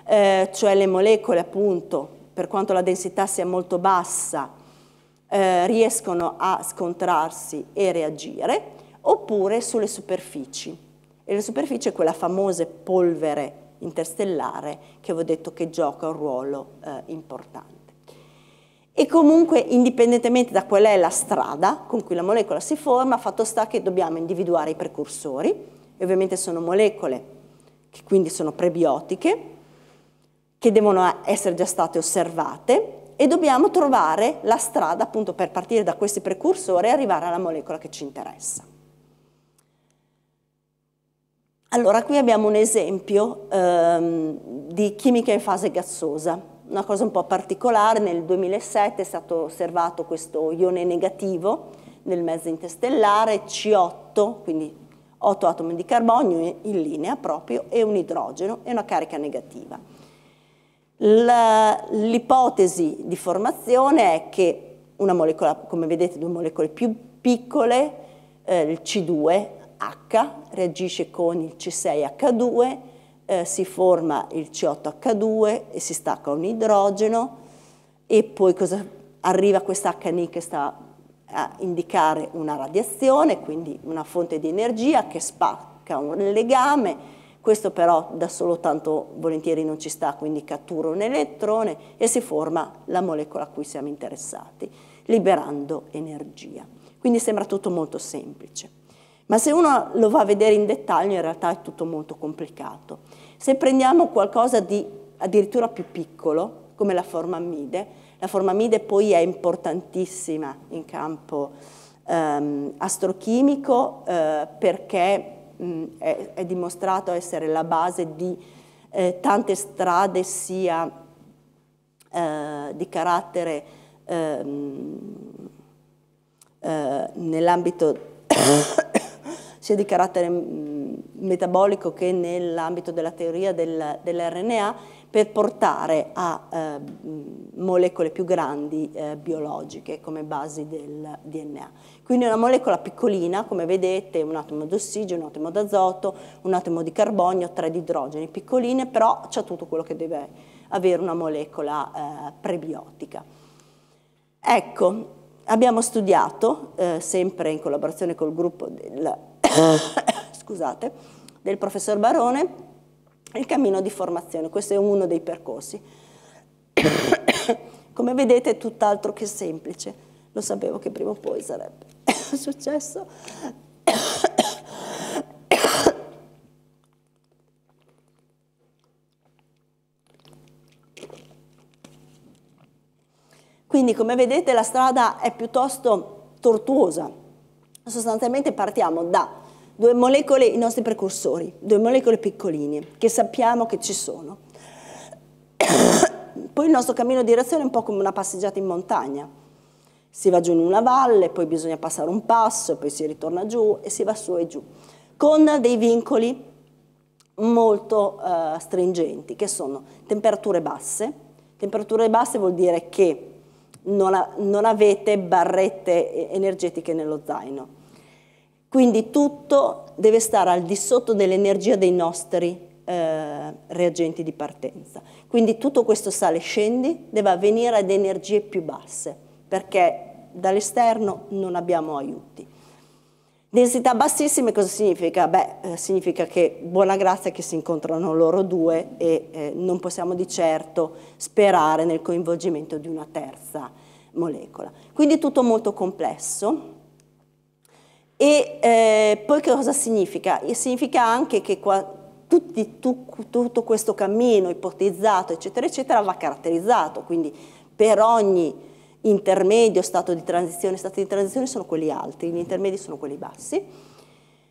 eh, cioè le molecole appunto, per quanto la densità sia molto bassa, eh, riescono a scontrarsi e reagire, oppure sulle superfici. E la superficie è quella famosa polvere interstellare che avevo detto che gioca un ruolo eh, importante e comunque indipendentemente da qual è la strada con cui la molecola si forma, fatto sta che dobbiamo individuare i precursori, e ovviamente sono molecole che quindi sono prebiotiche, che devono essere già state osservate e dobbiamo trovare la strada appunto per partire da questi precursori e arrivare alla molecola che ci interessa. Allora qui abbiamo un esempio ehm, di chimica in fase gassosa una cosa un po' particolare, nel 2007 è stato osservato questo ione negativo nel mezzo interstellare, C8, quindi 8 atomi di carbonio in linea proprio e un idrogeno e una carica negativa. L'ipotesi di formazione è che una molecola, come vedete, due molecole più piccole, eh, il C2H, reagisce con il C6H2 eh, si forma il co 2 h 2 e si stacca un idrogeno e poi cosa, arriva questa HNI che sta a indicare una radiazione, quindi una fonte di energia che spacca un legame, questo però da solo tanto volentieri non ci sta, quindi cattura un elettrone e si forma la molecola a cui siamo interessati, liberando energia. Quindi sembra tutto molto semplice. Ma se uno lo va a vedere in dettaglio in realtà è tutto molto complicato. Se prendiamo qualcosa di addirittura più piccolo, come la formamide, la formamide poi è importantissima in campo ehm, astrochimico eh, perché mh, è, è, dimostrato essere la base di eh, tante strade sia eh, di carattere ehm, eh, nell'ambito (coughs) sia di carattere mh, metabolico che nell'ambito della teoria del, dell'RNA per portare a eh, molecole più grandi eh, biologiche come basi del DNA. Quindi una molecola piccolina, come vedete, un atomo d'ossigeno, un atomo d'azoto, un atomo di carbonio, tre di idrogeni, piccoline, però c'è tutto quello che deve avere una molecola eh, prebiotica. Ecco, abbiamo studiato, eh, sempre in collaborazione col gruppo del... Ah. (coughs) scusate, del professor Barone, il cammino di formazione. Questo è uno dei percorsi. (coughs) Come vedete è tutt'altro che semplice. Lo sapevo che prima o poi sarebbe (coughs) successo. (coughs) Quindi come vedete la strada è piuttosto tortuosa. Sostanzialmente partiamo da due molecole, i nostri precursori, due molecole piccoline che sappiamo che ci sono. (coughs) Poi il nostro cammino di reazione è un po' come una passeggiata in montagna. Si va giù in una valle, poi bisogna passare un passo, poi si ritorna giù e si va su e giù, con dei vincoli molto eh, stringenti, che sono temperature basse. Temperature basse vuol dire che non, ha, non avete barrette energetiche nello zaino quindi tutto deve stare al di sotto dell'energia dei nostri eh, reagenti di partenza. Quindi tutto questo sale e scendi deve avvenire ad energie più basse, perché dall'esterno non abbiamo aiuti. Densità bassissime cosa significa? Beh, eh, significa che buona grazia che si incontrano loro due e eh, non possiamo di certo sperare nel coinvolgimento di una terza molecola. Quindi tutto molto complesso e eh, poi che cosa significa? significa anche che qua, tutti, tu, tutto questo cammino ipotizzato, eccetera, eccetera, va caratterizzato, quindi per ogni intermedio, stato di transizione, stati di transizione sono quelli alti, gli intermedi sono quelli bassi.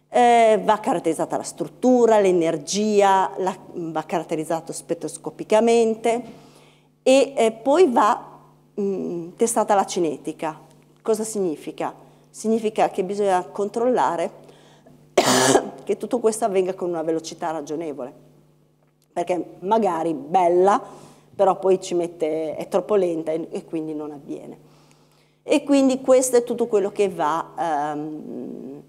Eh, va caratterizzata la struttura, l'energia, va caratterizzato spettroscopicamente e eh, poi va mh, mm, testata la cinetica. Cosa significa? Significa che bisogna controllare (coughs) che tutto questo avvenga con una velocità ragionevole, perché magari bella, però poi ci mette, è troppo lenta e, quindi non avviene. E quindi questo è tutto quello che va, um,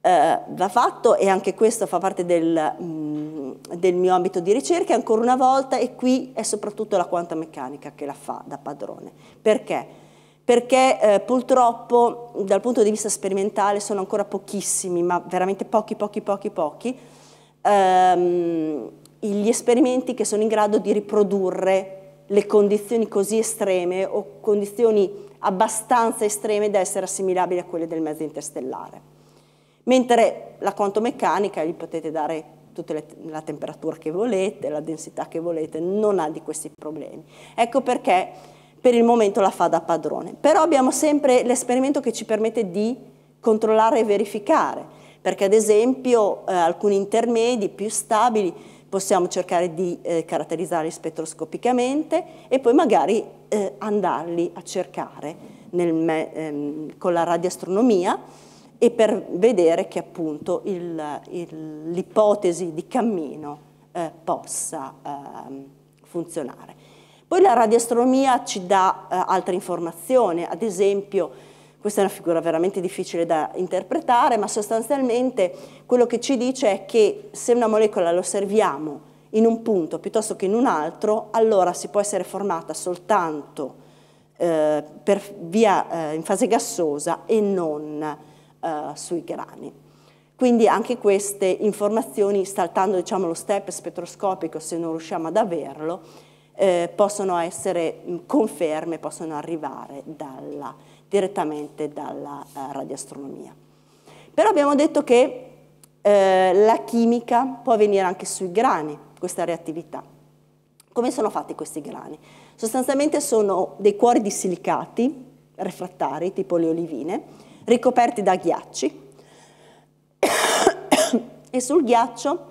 uh, va fatto e anche questo fa parte del, um, del, mio ambito di ricerca ancora una volta e qui è soprattutto la quanta meccanica che la fa da padrone. Perché? perché eh, purtroppo dal punto di vista sperimentale sono ancora pochissimi, ma veramente pochi, pochi, pochi, pochi, ehm, gli esperimenti che sono in grado di riprodurre le condizioni così estreme o condizioni abbastanza estreme da essere assimilabili a quelle del mezzo interstellare. Mentre la quantomeccanica gli potete dare tutta la temperatura che volete, la densità che volete, non ha di questi problemi. Ecco perché per il momento la fa da padrone. Però abbiamo sempre l'esperimento che ci permette di controllare e verificare, perché ad esempio eh, alcuni intermedi più stabili possiamo cercare di eh, caratterizzarli spettroscopicamente e poi magari eh, andarli a cercare nel, ehm, con la radioastronomia e per vedere che appunto l'ipotesi di cammino eh, possa ehm, funzionare. Poi la radioastronomia ci dà eh, altre informazioni, ad esempio, questa è una figura veramente difficile da interpretare, ma sostanzialmente quello che ci dice è che se una molecola la osserviamo in un punto piuttosto che in un altro, allora si può essere formata soltanto eh, via, eh, in fase gassosa e non eh, sui grani. Quindi anche queste informazioni, saltando diciamo, lo step spettroscopico se non riusciamo ad averlo, eh, possono essere mm, conferme, possono arrivare dalla, direttamente dalla eh, radioastronomia. Però abbiamo detto che eh, la chimica può avvenire anche sui grani, questa reattività. Come sono fatti questi grani? Sostanzialmente sono dei cuori di silicati refrattari, tipo le olivine, ricoperti da ghiacci (coughs) e sul ghiaccio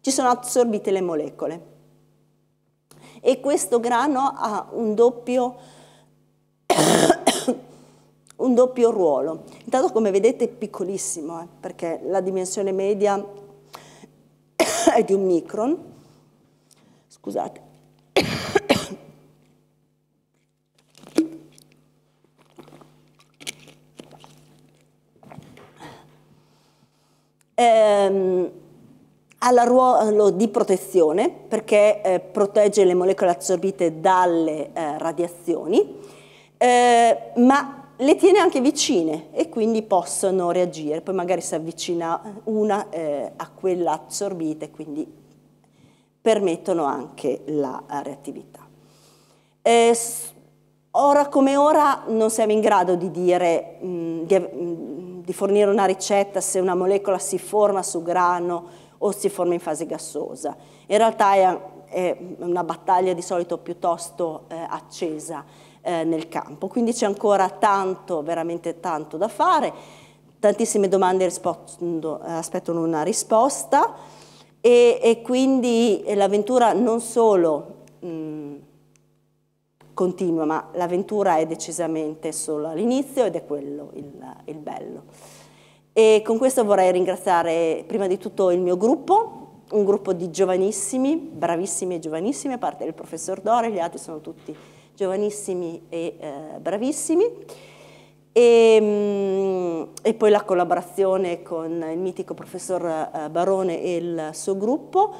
ci sono assorbite le molecole e questo grano ha un doppio, (coughs) un doppio ruolo. Intanto come vedete è piccolissimo eh, perché la dimensione media (coughs) è di un micron. Scusate. (coughs) ehm, ha il ruolo di protezione perché eh, protegge le molecole assorbite dalle eh, radiazioni, eh, ma le tiene anche vicine e quindi possono reagire, poi magari si avvicina una eh, a quella assorbita e quindi permettono anche la eh, reattività. Eh, ora come ora non siamo in grado di dire, mh, di, mh, di fornire una ricetta se una molecola si forma su grano, o si forma in fase gassosa. In realtà è, è una battaglia di solito piuttosto eh, accesa eh, nel campo, quindi c'è ancora tanto, veramente tanto da fare, tantissime domande eh, aspettano una risposta e, e quindi eh, l'avventura non solo mh, continua, ma l'avventura è decisamente solo all'inizio ed è quello il, il bello. E con questo vorrei ringraziare prima di tutto il mio gruppo, un gruppo di giovanissimi, bravissimi e giovanissimi, a parte il professor Dore, gli altri sono tutti giovanissimi e eh, bravissimi. E, ehm, e, poi la collaborazione con il mitico professor eh, Barone e il suo gruppo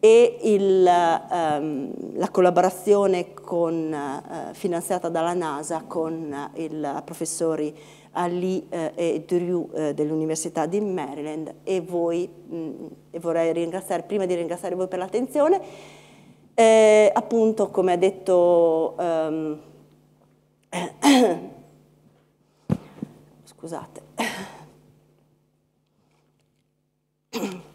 e il, ehm, la collaborazione con, eh, finanziata dalla NASA con eh, i professori Ali eh, e Drew eh, dell'Università di Maryland e voi, mm, e vorrei ringraziare, prima di ringraziare voi per l'attenzione, eh, appunto come ha detto... Um, (coughs) scusate. (coughs)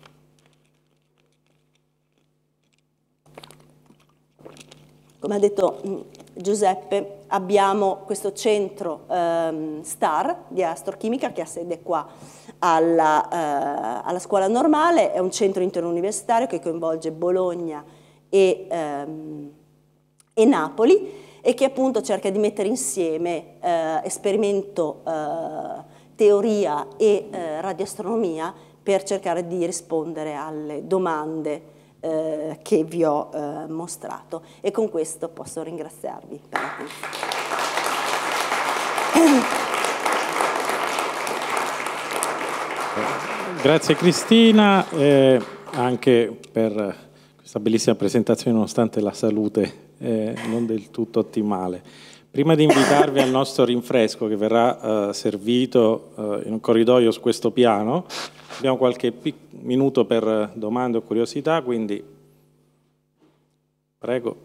Come ha detto mm, Giuseppe, abbiamo questo centro ehm, STAR di astrochimica che ha sede qua alla, eh, alla, scuola normale, è un centro interuniversitario che coinvolge Bologna e, ehm, e Napoli e che appunto cerca di mettere insieme eh, esperimento, eh, teoria e eh, radioastronomia per cercare di rispondere alle domande eh, che vi ho eh, mostrato e con questo posso ringraziarvi per l'attenzione. (coughs) Grazie Cristina, eh, anche per questa bellissima presentazione nonostante la salute eh, non del tutto ottimale. Prima di invitarvi al nostro rinfresco che verrà uh, servito uh, in un corridoio su questo piano, abbiamo qualche minuto per eh, domande o curiosità, quindi prego.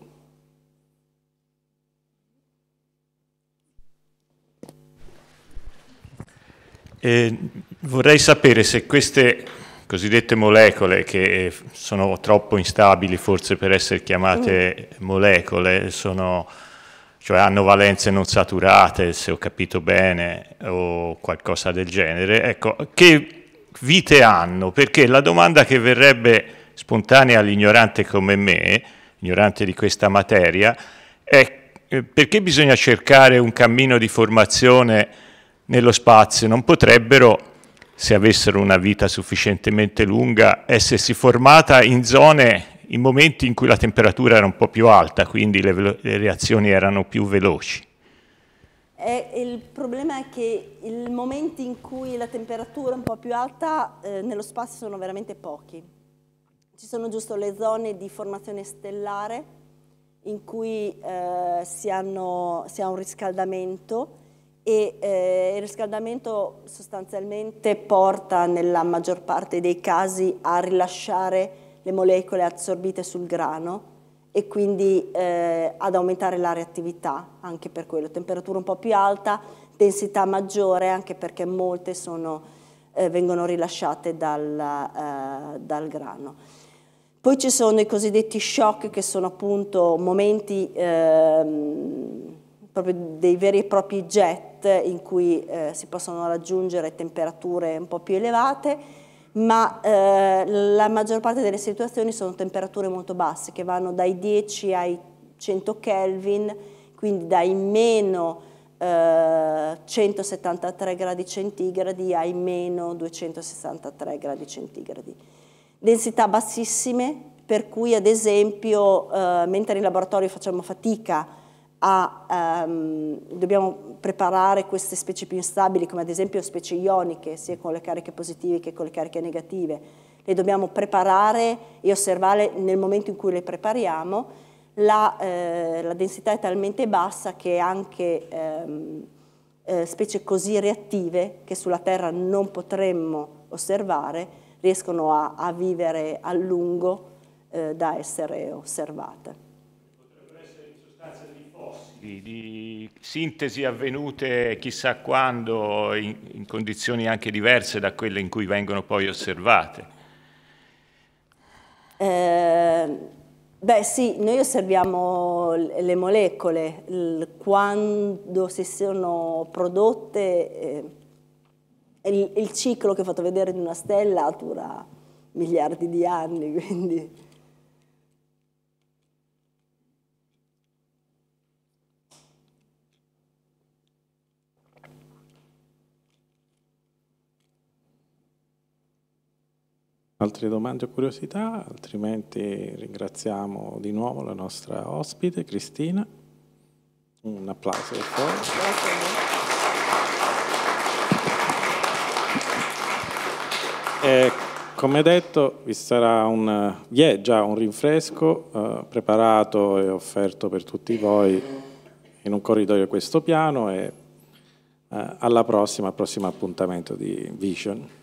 Eh, vorrei sapere se queste cosiddette molecole che sono troppo instabili forse per essere chiamate mm. molecole sono cioè hanno valenze non saturate, se ho capito bene, o qualcosa del genere. Ecco, che vite hanno? Perché la domanda che verrebbe spontanea all'ignorante come me, ignorante di questa materia, è eh, perché bisogna cercare un cammino di formazione nello spazio? Non potrebbero se avessero una vita sufficientemente lunga, essersi formata in zone in momenti in cui la temperatura era un po' più alta, quindi le, le reazioni erano più veloci. Eh, il problema è che i momenti in cui la temperatura è un po' più alta eh, nello spazio sono veramente pochi. Ci sono giusto le zone di formazione stellare in cui eh, si, hanno, si, ha un riscaldamento e eh, il riscaldamento sostanzialmente porta nella maggior parte dei casi a rilasciare le molecole assorbite sul grano e quindi eh, ad aumentare la reattività anche per quello, temperatura un po' più alta, densità maggiore anche perché molte sono, eh, vengono rilasciate dal, eh, dal, grano. Poi ci sono i cosiddetti shock che sono appunto momenti ehm, proprio dei veri e propri jet in cui eh, si possono raggiungere temperature un po' più elevate ma eh, la maggior parte delle situazioni sono temperature molto basse, che vanno dai 10 ai 100 Kelvin, quindi dai meno eh, 173 gradi centigradi ai meno 263 gradi centigradi. Densità bassissime, per cui ad esempio eh, mentre in laboratorio facciamo fatica a, ehm, dobbiamo preparare queste specie più instabili, come ad esempio specie ioniche, sia con le cariche positive che con le cariche negative. Le dobbiamo preparare e osservare nel momento in cui le prepariamo. La, eh, la densità è talmente bassa che anche ehm, eh, specie così reattive, che sulla Terra non potremmo osservare, riescono a, a vivere a lungo eh, da essere osservate di, di sintesi avvenute chissà quando in, in condizioni anche diverse da quelle in cui vengono poi osservate. Eh, beh sì, noi osserviamo le molecole, quando si sono prodotte, eh, il, il, ciclo che ho fatto vedere in una stella dura miliardi di anni, (laughs) quindi altre domande o curiosità, altrimenti ringraziamo di nuovo la nostra ospite Cristina. Un applauso. E, eh, come detto, vi sarà un, vi è già un rinfresco eh, preparato e offerto per tutti voi in un corridoio a questo piano e eh, alla prossima, al prossimo appuntamento di Vision.